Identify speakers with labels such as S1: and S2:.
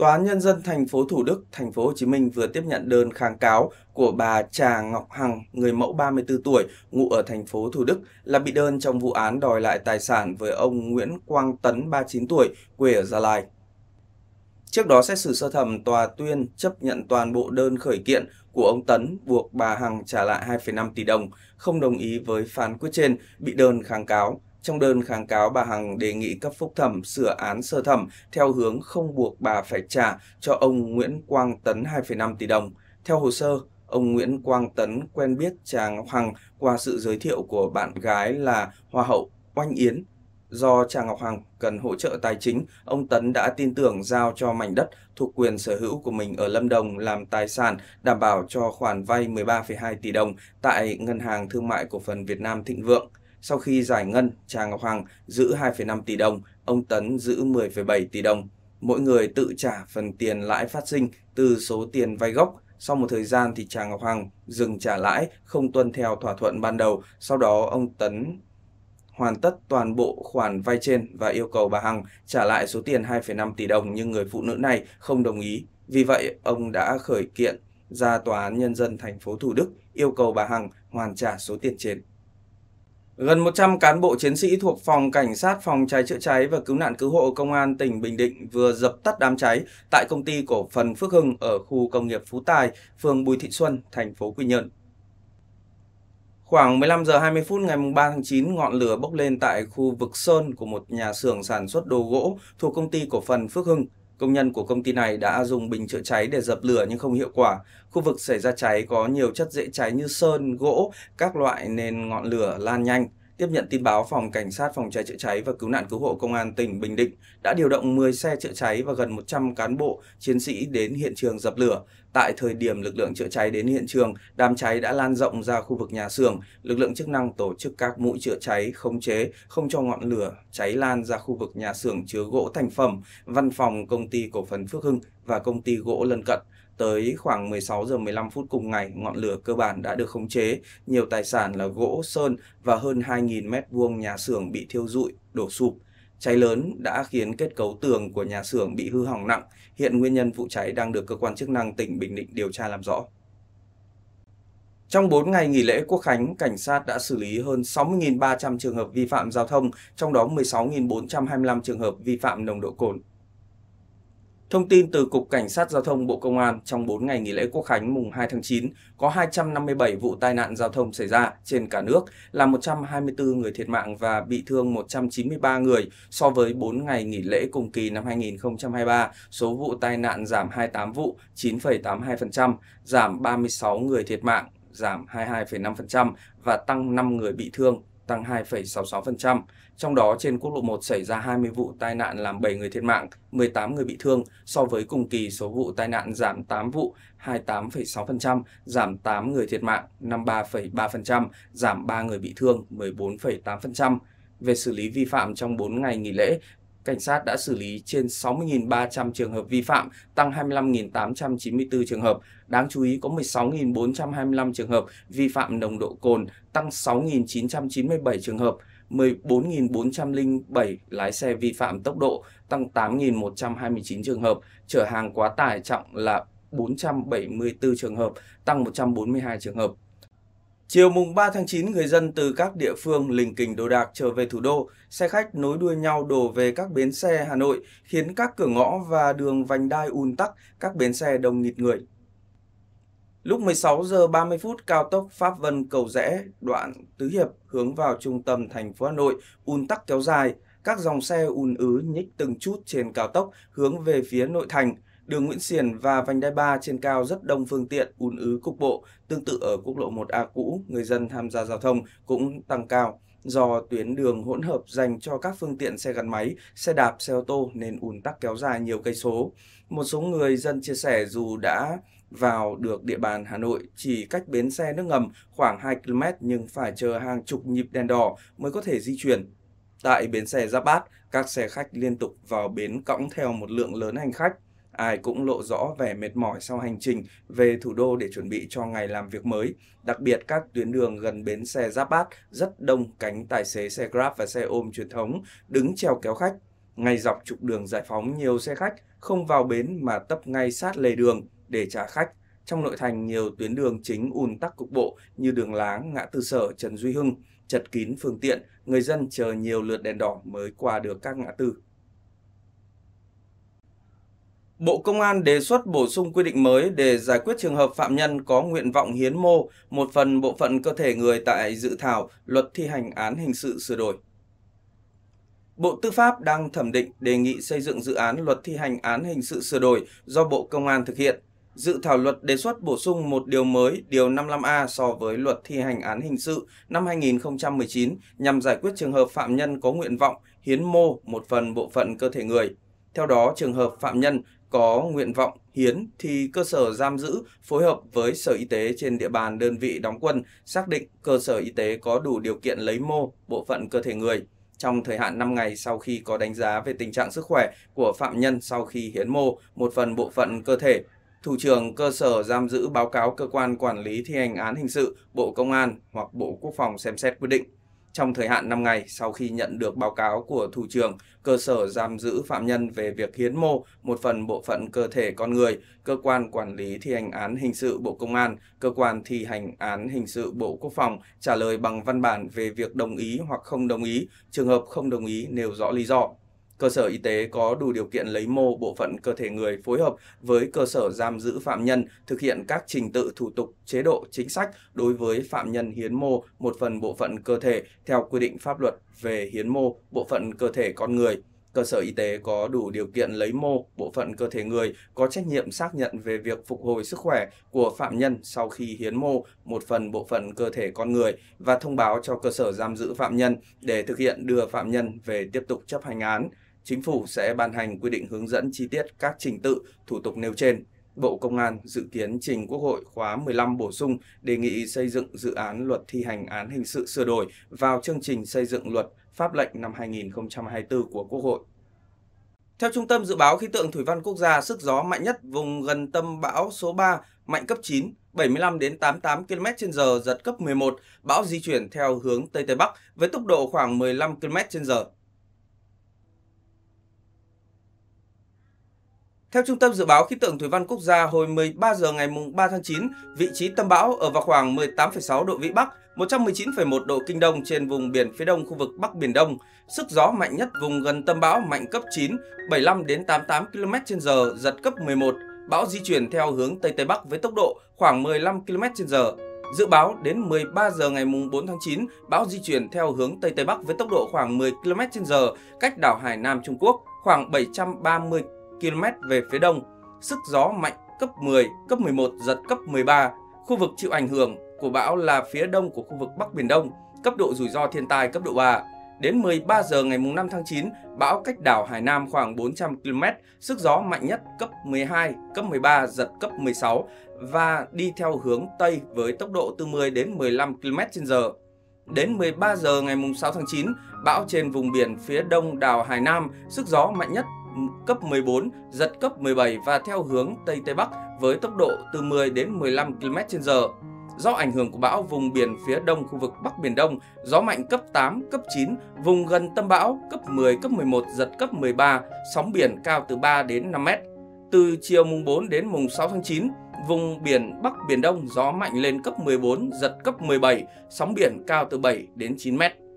S1: Tòa án nhân dân thành phố Thủ Đức, thành phố Hồ Chí Minh vừa tiếp nhận đơn kháng cáo của bà Trà Ngọc Hằng, người mẫu 34 tuổi, ngụ ở thành phố Thủ Đức là bị đơn trong vụ án đòi lại tài sản với ông Nguyễn Quang Tấn 39 tuổi, quê ở Gia Lai. Trước đó xét xử sơ thẩm tòa tuyên chấp nhận toàn bộ đơn khởi kiện của ông Tấn buộc bà Hằng trả lại 2,5 tỷ đồng, không đồng ý với phán quyết trên bị đơn kháng cáo. Trong đơn kháng cáo, bà Hằng đề nghị cấp phúc thẩm sửa án sơ thẩm theo hướng không buộc bà phải trả cho ông Nguyễn Quang Tấn 2,5 tỷ đồng. Theo hồ sơ, ông Nguyễn Quang Tấn quen biết chàng Hằng qua sự giới thiệu của bạn gái là Hoa hậu Oanh Yến. Do chàng Ngọc Hằng cần hỗ trợ tài chính, ông Tấn đã tin tưởng giao cho mảnh đất thuộc quyền sở hữu của mình ở Lâm Đồng làm tài sản đảm bảo cho khoản vay 13,2 tỷ đồng tại Ngân hàng Thương mại Cổ phần Việt Nam Thịnh Vượng. Sau khi giải ngân, Trà Ngọc Hằng giữ 2,5 tỷ đồng, ông Tấn giữ 10,7 tỷ đồng. Mỗi người tự trả phần tiền lãi phát sinh từ số tiền vay gốc. Sau một thời gian thì Trà Ngọc Hằng dừng trả lãi, không tuân theo thỏa thuận ban đầu. Sau đó ông Tấn hoàn tất toàn bộ khoản vay trên và yêu cầu bà Hằng trả lại số tiền 2,5 tỷ đồng nhưng người phụ nữ này không đồng ý. Vì vậy, ông đã khởi kiện ra Tòa án Nhân dân thành phố Thủ Đức yêu cầu bà Hằng hoàn trả số tiền trên. Gần 100 cán bộ chiến sĩ thuộc phòng cảnh sát phòng cháy chữa cháy và cứu nạn cứu hộ công an tỉnh Bình Định vừa dập tắt đám cháy tại công ty cổ phần Phước Hưng ở khu công nghiệp Phú Tài, phường Bùi Thị Xuân, thành phố Quy Nhơn. Khoảng 15 giờ 20 phút ngày 3 tháng 9, ngọn lửa bốc lên tại khu vực sơn của một nhà xưởng sản xuất đồ gỗ thuộc công ty cổ phần Phước Hưng Công nhân của công ty này đã dùng bình chữa cháy để dập lửa nhưng không hiệu quả. Khu vực xảy ra cháy có nhiều chất dễ cháy như sơn, gỗ, các loại nên ngọn lửa lan nhanh. Tiếp nhận tin báo, phòng cảnh sát phòng cháy chữa cháy và cứu nạn cứu hộ công an tỉnh Bình Định đã điều động 10 xe chữa cháy và gần 100 cán bộ chiến sĩ đến hiện trường dập lửa. Tại thời điểm lực lượng chữa cháy đến hiện trường, đám cháy đã lan rộng ra khu vực nhà xưởng. Lực lượng chức năng tổ chức các mũi chữa cháy khống chế, không cho ngọn lửa cháy lan ra khu vực nhà xưởng chứa gỗ thành phẩm, văn phòng công ty cổ phần Phước Hưng và công ty gỗ lân cận. Tới khoảng 16 giờ 15 phút cùng ngày, ngọn lửa cơ bản đã được khống chế. Nhiều tài sản là gỗ, sơn và hơn 2.000 mét vuông nhà xưởng bị thiêu rụi, đổ sụp. Cháy lớn đã khiến kết cấu tường của nhà xưởng bị hư hỏng nặng. Hiện nguyên nhân vụ cháy đang được cơ quan chức năng tỉnh Bình Định điều tra làm rõ. Trong 4 ngày nghỉ lễ Quốc Khánh, cảnh sát đã xử lý hơn 60.300 trường hợp vi phạm giao thông, trong đó 16.425 trường hợp vi phạm nồng độ cồn. Thông tin từ Cục Cảnh sát Giao thông Bộ Công an trong 4 ngày nghỉ lễ Quốc Khánh mùng 2 tháng 9 có 257 vụ tai nạn giao thông xảy ra trên cả nước, làm 124 người thiệt mạng và bị thương 193 người so với 4 ngày nghỉ lễ cùng kỳ năm 2023. Số vụ tai nạn giảm 28 vụ, 9,82%, giảm 36 người thiệt mạng, giảm 22,5% và tăng 5 người bị thương, tăng 2,66%. Trong đó trên quốc lộ 1 xảy ra 20 vụ tai nạn làm 7 người thiệt mạng, 18 người bị thương so với cùng kỳ số vụ tai nạn giảm 8 vụ 28,6%, giảm 8 người thiệt mạng 53,3%, giảm 3 người bị thương 14,8%. Về xử lý vi phạm trong 4 ngày nghỉ lễ, cảnh sát đã xử lý trên 60.300 trường hợp vi phạm, tăng 25.894 trường hợp. Đáng chú ý có 16.425 trường hợp vi phạm nồng độ cồn, tăng 6.997 trường hợp. 14.407 lái xe vi phạm tốc độ, tăng 8.129 trường hợp, chở hàng quá tải trọng là 474 trường hợp, tăng 142 trường hợp. Chiều mùng 3 tháng 9, người dân từ các địa phương lình kình đồ đạc trở về thủ đô, xe khách nối đuôi nhau đổ về các bến xe Hà Nội, khiến các cửa ngõ và đường vành đai ùn tắc, các bến xe đông nghịt người. Lúc 16 giờ 30 phút, cao tốc Pháp Vân Cầu Rẽ, đoạn Tứ Hiệp hướng vào trung tâm thành phố Hà Nội, ùn tắc kéo dài, các dòng xe ùn ứ nhích từng chút trên cao tốc hướng về phía nội thành – Đường Nguyễn Xiển và vành đai 3 trên cao rất đông phương tiện ùn ứ cục bộ, tương tự ở quốc lộ 1A cũ, người dân tham gia giao thông cũng tăng cao. Do tuyến đường hỗn hợp dành cho các phương tiện xe gắn máy, xe đạp, xe ô tô nên ùn tắc kéo dài nhiều cây số. Một số người dân chia sẻ dù đã vào được địa bàn Hà Nội chỉ cách bến xe nước ngầm khoảng 2 km nhưng phải chờ hàng chục nhịp đèn đỏ mới có thể di chuyển. Tại bến xe Giáp Bát, các xe khách liên tục vào bến cõng theo một lượng lớn hành khách ai cũng lộ rõ vẻ mệt mỏi sau hành trình về thủ đô để chuẩn bị cho ngày làm việc mới. Đặc biệt các tuyến đường gần bến xe Giáp Bát rất đông cánh tài xế xe Grab và xe ôm truyền thống đứng treo kéo khách. Ngay dọc trục đường Giải Phóng nhiều xe khách không vào bến mà tấp ngay sát lề đường để trả khách. Trong nội thành nhiều tuyến đường chính ùn tắc cục bộ như đường Láng, ngã tư sở, Trần Duy Hưng, chật kín phương tiện, người dân chờ nhiều lượt đèn đỏ mới qua được các ngã tư. Bộ Công an đề xuất bổ sung quy định mới để giải quyết trường hợp phạm nhân có nguyện vọng hiến mô một phần bộ phận cơ thể người tại dự thảo luật thi hành án hình sự sửa đổi. Bộ Tư pháp đang thẩm định đề nghị xây dựng dự án luật thi hành án hình sự sửa đổi do Bộ Công an thực hiện. Dự thảo luật đề xuất bổ sung một điều mới, điều 55A so với luật thi hành án hình sự năm 2019 nhằm giải quyết trường hợp phạm nhân có nguyện vọng hiến mô một phần bộ phận cơ thể người. Theo đó, trường hợp phạm nhân có nguyện vọng hiến thì cơ sở giam giữ phối hợp với Sở Y tế trên địa bàn đơn vị đóng quân xác định cơ sở y tế có đủ điều kiện lấy mô bộ phận cơ thể người trong thời hạn 5 ngày sau khi có đánh giá về tình trạng sức khỏe của phạm nhân sau khi hiến mô một phần bộ phận cơ thể. Thủ trưởng cơ sở giam giữ báo cáo cơ quan quản lý thi hành án hình sự, Bộ Công an hoặc Bộ Quốc phòng xem xét quyết định trong thời hạn 5 ngày sau khi nhận được báo cáo của thủ trưởng cơ sở giam giữ phạm nhân về việc hiến mô một phần bộ phận cơ thể con người, cơ quan quản lý thi hành án hình sự Bộ Công an, cơ quan thi hành án hình sự Bộ Quốc phòng trả lời bằng văn bản về việc đồng ý hoặc không đồng ý, trường hợp không đồng ý nêu rõ lý do cơ sở y tế có đủ điều kiện lấy mô bộ phận cơ thể người phối hợp với cơ sở giam giữ phạm nhân thực hiện các trình tự thủ tục, chế độ, chính sách đối với phạm nhân hiến mô một phần bộ phận cơ thể theo quy định pháp luật về hiến mô bộ phận cơ thể con người cơ sở y tế có đủ điều kiện lấy mô, bộ phận cơ thể người có trách nhiệm xác nhận về việc phục hồi sức khỏe của phạm nhân sau khi hiến mô, một phần bộ phận cơ thể con người và thông báo cho cơ sở giam giữ phạm nhân để thực hiện đưa phạm nhân về tiếp tục chấp hành án. Chính phủ sẽ ban hành quy định hướng dẫn chi tiết các trình tự, thủ tục nêu trên. Bộ Công an dự kiến trình Quốc hội khóa 15 bổ sung đề nghị xây dựng dự án luật thi hành án hình sự sửa đổi vào chương trình xây dựng luật pháp lệnh năm 2024 của Quốc hội. Theo Trung tâm Dự báo Khí tượng Thủy văn Quốc gia, sức gió mạnh nhất vùng gần tâm bão số 3, mạnh cấp 9, 75 đến 88 km h giật cấp 11, bão di chuyển theo hướng Tây Tây Bắc với tốc độ khoảng 15 km h Theo Trung tâm Dự báo Khí tượng Thủy văn Quốc gia, hồi 13 giờ ngày 3 tháng 9, vị trí tâm bão ở vào khoảng 18,6 độ Vĩ Bắc, 119,1 độ Kinh Đông trên vùng biển phía đông khu vực Bắc Biển Đông. Sức gió mạnh nhất vùng gần tâm bão mạnh cấp 9, 75 đến 88 km/h, giật cấp 11. Bão di chuyển theo hướng Tây Tây Bắc với tốc độ khoảng 15 km/h. Dự báo đến 13 giờ ngày 4 tháng 9, bão di chuyển theo hướng Tây Tây Bắc với tốc độ khoảng 10 km/h cách đảo Hải Nam Trung Quốc, khoảng 730 km về phía đông, sức gió mạnh cấp 10, cấp 11, giật cấp 13. Khu vực chịu ảnh hưởng của bão là phía đông của khu vực Bắc Biển Đông, cấp độ rủi ro thiên tai cấp độ 3. Đến 13 giờ ngày 5 tháng 9, bão cách đảo Hải Nam khoảng 400 km, sức gió mạnh nhất cấp 12, cấp 13, giật cấp 16 và đi theo hướng Tây với tốc độ từ 10 đến 15 km h Đến 13 giờ ngày 6 tháng 9, bão trên vùng biển phía đông đảo Hải Nam, sức gió mạnh nhất cấp 14, giật cấp 17 và theo hướng Tây Tây Bắc với tốc độ từ 10 đến 15 km/h. Do ảnh hưởng của bão vùng biển phía đông khu vực Bắc Biển Đông, gió mạnh cấp 8, cấp 9, vùng gần tâm bão cấp 10, cấp 11, giật cấp 13, sóng biển cao từ 3 đến 5 mét. Từ chiều mùng 4 đến mùng 6 tháng 9, vùng biển Bắc Biển Đông gió mạnh lên cấp 14, giật cấp 17, sóng biển cao từ 7 đến 9 mét.